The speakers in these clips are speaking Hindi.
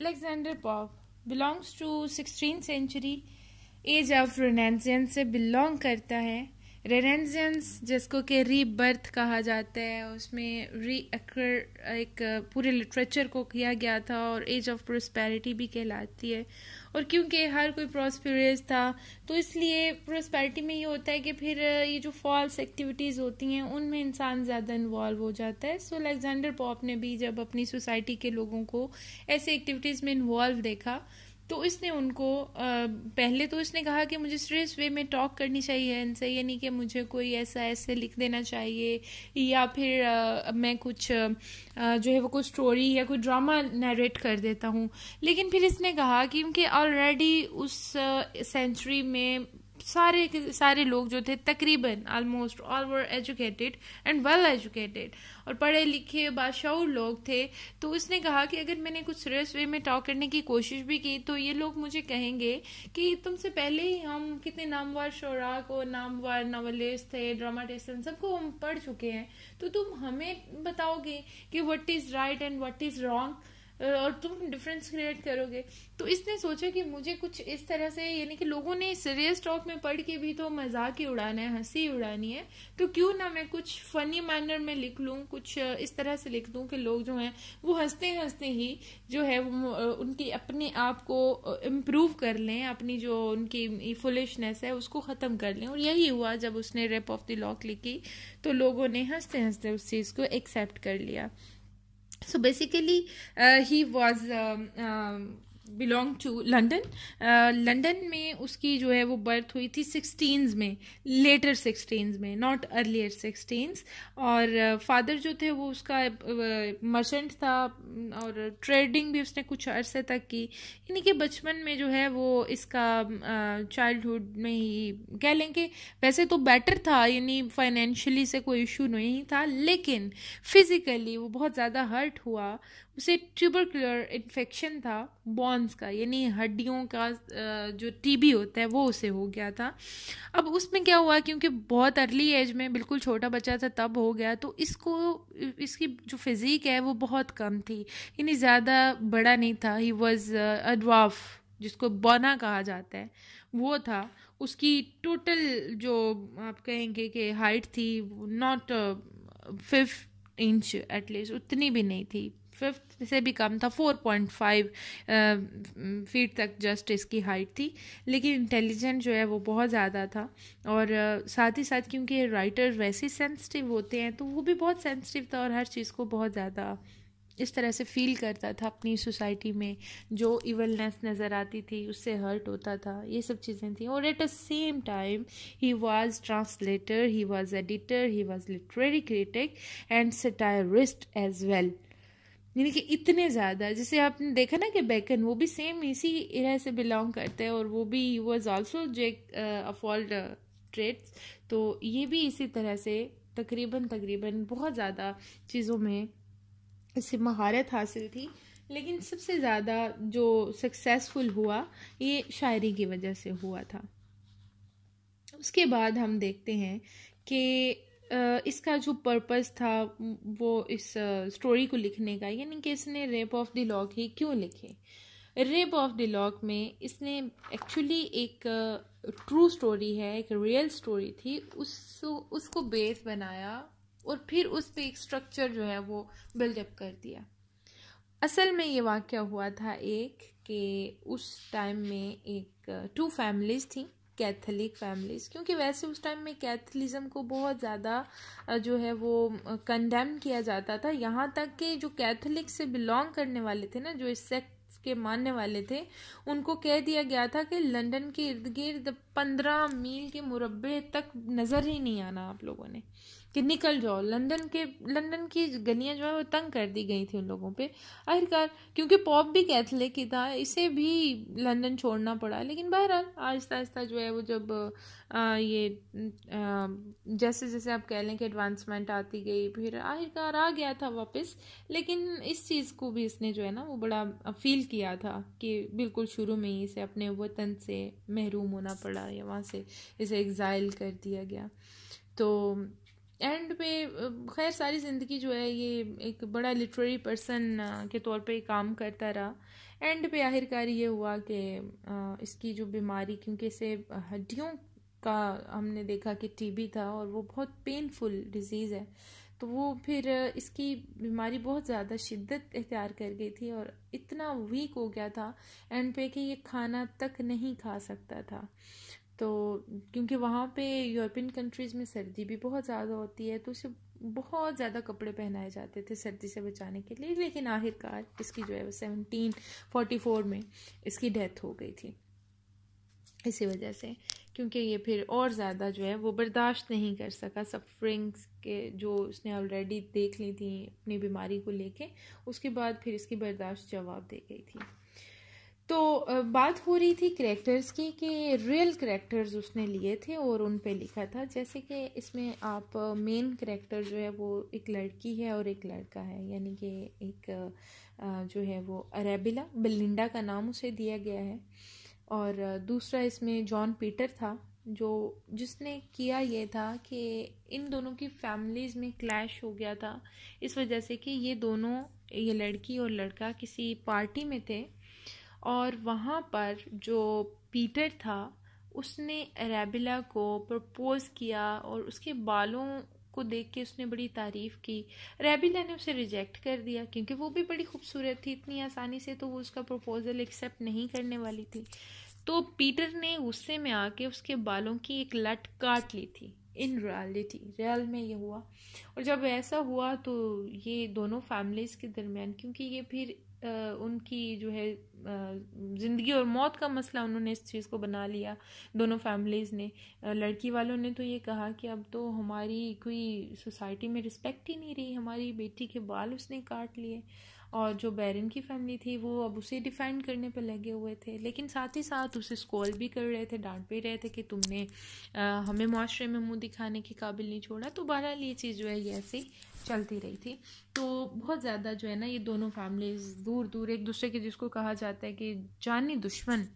Alexander Pope belongs to 16th century, age of Renaissance से belong करता है रेनेजेंस जिसको कि रीबर्थ कहा जाता है उसमें री एक पूरे लिटरेचर को किया गया था और एज ऑफ प्रोस्पैरिटी भी कहलाती है और क्योंकि हर कोई प्रॉस्पेरियस था तो इसलिए प्रोस्पैरिटी में ये होता है कि फिर ये जो फॉल्स एक्टिविटीज़ होती हैं उनमें इंसान ज़्यादा इन्वॉल्व हो जाता है सो अलेक्ज़ेंडर पॉप ने भी जब अपनी सोसाइटी के लोगों को ऐसे एक्टिविटीज़ में इन्वॉल्व देखा तो इसने उनको पहले तो इसने कहा कि मुझे स्ट्रेस वे में टॉक करनी चाहिए इनसे यानी कि मुझे कोई ऐसा ऐसे लिख देना चाहिए या फिर मैं कुछ जो है वो कुछ स्टोरी या कोई ड्रामा नरेट कर देता हूँ लेकिन फिर इसने कहा कि क्योंकि ऑलरेडी उस सेंचुरी में सारे सारे लोग जो थे तकरीबन almost all were educated and well educated और पढ़े लिखे बादशाह लोग थे तो उसने कहा कि अगर मैंने कुछ सीरियस वे में टॉक करने की कोशिश भी की तो ये लोग मुझे कहेंगे कि तुमसे पहले ही हम कितने नामवर शोरा को नामवर नावलिस्ट थे ड्रामाटिस्टन सबको हम पढ़ चुके हैं तो तुम हमें बताओगे कि what is right and what is wrong और तुम डिफरेंस क्रिएट करोगे तो इसने सोचा कि मुझे कुछ इस तरह से यानी कि लोगों ने सीरियस टॉक में पढ़ के भी तो मजाक ही उड़ाना है हंसी उड़ानी है तो क्यों ना मैं कुछ फनी मैनर में लिख लूँ कुछ इस तरह से लिख दूँ कि लोग जो हैं वो हंसते हंसते ही जो है वो उनकी अपने आप को इम्प्रूव कर लें अपनी जो उनकी फुलिशनेस है उसको ख़त्म कर लें और यही हुआ जब उसने रेप ऑफ द लॉक लिखी तो लोगों ने हंसते हंसते उस चीज़ को एक्सेप्ट कर लिया so basically uh, he was um, um, belong to London London में उसकी जो है वो बर्थ हुई थी सिक्सटीन्स में लेटर सिक्सटीन्स में नॉट अर्लियर सिक्सटीन्स और फादर uh, जो थे वो उसका मर्चेंट uh, था और ट्रेडिंग भी उसने कुछ अरसे तक की यानी कि बचपन में जो है वो इसका चाइल्डहुड uh, में ही कह लें कि वैसे तो बेटर था यानी फाइनेंशियली से कोई इशू नहीं था लेकिन फिज़िकली वो बहुत ज़्यादा हर्ट हुआ उसे ट्यूबरकुलर इन्फेक्शन था बॉन्स का यानी हड्डियों का जो टीबी होता है वो उसे हो गया था अब उसमें क्या हुआ क्योंकि बहुत अर्ली एज में बिल्कुल छोटा बच्चा था तब हो गया तो इसको इसकी जो फिज़ीक है वो बहुत कम थी यानी ज़्यादा बड़ा नहीं था ही वॉज़ अडवाफ जिसको बौना कहा जाता है वो था उसकी टोटल जो आप कहेंगे कि हाइट थी नॉट फिफ्थ इंच एटलीस्ट उतनी भी नहीं थी फिफ्थ से भी कम था फोर पॉइंट फाइव फीट तक जस्ट इसकी हाइट थी लेकिन इंटेलिजेंट जो है वो बहुत ज़्यादा था और साथ ही साथ क्योंकि राइटर वैसे सेंसिटिव होते हैं तो वो भी बहुत सेंसिटिव था और हर चीज़ को बहुत ज़्यादा इस तरह से फील करता था अपनी सोसाइटी में जो इवलनेस नज़र आती थी उससे हर्ट होता था ये सब चीज़ें थी और एट द सेम टाइम ही वाज ट्रांसलेटर ही वाज एडिटर ही was literary critic and satirist as well यानी कि इतने ज़्यादा जैसे आपने देखा ना कि बैकन वो भी सेम इसी एरा से बिलोंग करते हैं और वो भी was also jack of all trades तो ये भी इसी तरह से तकरीबन तकरीबन बहुत ज़्यादा चीज़ों में इसे महारत हासिल थी लेकिन सबसे ज़्यादा जो सक्सेसफुल हुआ ये शायरी की वजह से हुआ था उसके बाद हम देखते हैं कि इसका जो पर्पस था वो इस स्टोरी को लिखने का यानी कि इसने रेप ऑफ द लॉक ही क्यों लिखे रेप ऑफ द लॉक में इसने एक्चुअली एक ट्रू स्टोरी है एक रियल स्टोरी थी उस उसको बेस बनाया और फिर उस पर एक स्ट्रक्चर जो है वो बिल्डअप कर दिया असल में ये वाक़ हुआ था एक कि उस टाइम में एक टू फैमिलीज़ थी कैथलिक फैमिलीज़ क्योंकि वैसे उस टाइम में कैथलिज़म को बहुत ज़्यादा जो है वो कंडेम किया जाता था यहाँ तक कि जो कैथलिक से बिलोंग करने वाले थे ना जो इस सेक्ट के मानने वाले थे उनको कह दिया गया था कि लंदन के इर्द गिर्द पंद्रह मील के मुरबे तक नज़र ही नहीं आना आप लोगों ने कि निकल जाओ लंदन के लंदन की गलियां जो है वो तंग कर दी गई थी उन लोगों पे आखिरकार क्योंकि पॉप भी कैथलिक ही था इसे भी लंदन छोड़ना पड़ा लेकिन बहरहाल आहिस्ता आहिस्ता जो है वो जब आ, ये आ, जैसे जैसे आप कह लें कि एडवांसमेंट आती गई फिर आखिरकार आ गया था वापस लेकिन इस चीज़ को भी इसने जो है ना वो बड़ा फील किया था कि बिल्कुल शुरू में ही इसे अपने वतन से महरूम होना पड़ा या वहाँ से इसे एग्ज़ाइल कर दिया गया तो एंड पे खैर सारी ज़िंदगी जो है ये एक बड़ा लिटरेरी पर्सन के तौर पे काम करता रहा एंड पे आखिरकार ये हुआ कि इसकी जो बीमारी क्योंकि इसे हड्डियों का हमने देखा कि टीबी था और वो बहुत पेनफुल डिजीज़ है तो वो फिर इसकी बीमारी बहुत ज़्यादा शिद्दत इख्तियार कर गई थी और इतना वीक हो गया था एंड पे कि ये खाना तक नहीं खा सकता था तो क्योंकि वहाँ पे यूरोपियन कंट्रीज़ में सर्दी भी बहुत ज़्यादा होती है तो उसे बहुत ज़्यादा कपड़े पहनाए जाते थे सर्दी से बचाने के लिए लेकिन आखिरकार इसकी जो है वो सेवनटीन फोर्टी फोर में इसकी डेथ हो गई थी इसी वजह से क्योंकि ये फिर और ज़्यादा जो है वो बर्दाश्त नहीं कर सका सफरिंग्स के जो उसने ऑलरेडी देख ली थी अपनी बीमारी को लेके उसके बाद फिर इसकी बर्दाश्त जवाब दे गई थी तो बात हो रही थी करेक्टर्स की कि रियल करेक्टर्स उसने लिए थे और उन पे लिखा था जैसे कि इसमें आप मेन करेक्टर जो है वो एक लड़की है और एक लड़का है यानी कि एक जो है वो अरेबिला बिलिंडा का नाम उसे दिया गया है और दूसरा इसमें जॉन पीटर था जो जिसने किया ये था कि इन दोनों की फैमिलीज़ में क्लैश हो गया था इस वजह से कि ये दोनों ये लड़की और लड़का किसी पार्टी में थे और वहाँ पर जो पीटर था उसने अरेबिला को प्रपोज़ किया और उसके बालों को देख के उसने बड़ी तारीफ़ की रेबिला ने उसे रिजेक्ट कर दिया क्योंकि वो भी बड़ी खूबसूरत थी इतनी आसानी से तो वो उसका प्रपोज़ल एक्सेप्ट नहीं करने वाली थी तो पीटर ने गुस्से में आके उसके बालों की एक लट काट ली थी इन रियलिटी रियल में ये हुआ और जब ऐसा हुआ तो ये दोनों फैमिलीज़ के दरमियान क्योंकि ये फिर उनकी जो है ज़िंदगी और मौत का मसला उन्होंने इस चीज़ को बना लिया दोनों फैमिलीज़ ने लड़की वालों ने तो ये कहा कि अब तो हमारी कोई सोसाइटी में रिस्पेक्ट ही नहीं रही हमारी बेटी के बाल उसने काट लिए और जो बैरन की फैमिली थी वो अब उसे डिफेंड करने पर लगे हुए थे लेकिन साथ ही साथ उसे स्कॉल भी कर रहे थे डांट भी रहे थे कि तुमने आ, हमें माशरे में मुंह दिखाने के काबिल नहीं छोड़ा तो बहरहाल ये चीज़ जो है ये ऐसी चलती रही थी तो बहुत ज़्यादा जो है ना ये दोनों फैमिलीज दूर दूर एक दूसरे के जिसको कहा जाता है कि जानी दुश्मन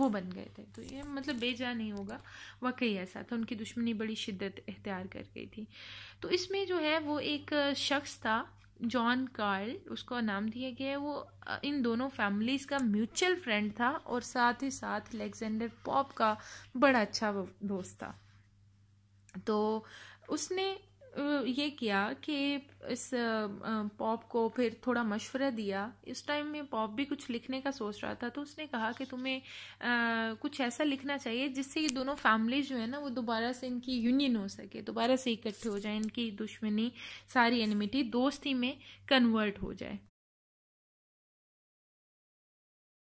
वो बन गए थे तो ये मतलब बेजा नहीं होगा वाकई ऐसा था उनकी दुश्मनी बड़ी शिद्दत इख्तियार कर गई थी तो इसमें जो है वो एक शख्स था जॉन कार्ल उसका नाम दिया गया है वो इन दोनों फैमिलीज़ का म्यूचुअल फ्रेंड था और साथ ही साथ अलेक्जेंडर पॉप का बड़ा अच्छा दोस्त था तो उसने ये किया कि इस पॉप को फिर थोड़ा मशवरा दिया इस टाइम में पॉप भी कुछ लिखने का सोच रहा था तो उसने कहा कि तुम्हें कुछ ऐसा लिखना चाहिए जिससे ये दोनों फैमिली जो है ना वो दोबारा से इनकी यूनियन हो सके दोबारा से इकट्ठे हो जाए इनकी दुश्मनी सारी एनिमिटी दोस्ती में कन्वर्ट हो जाए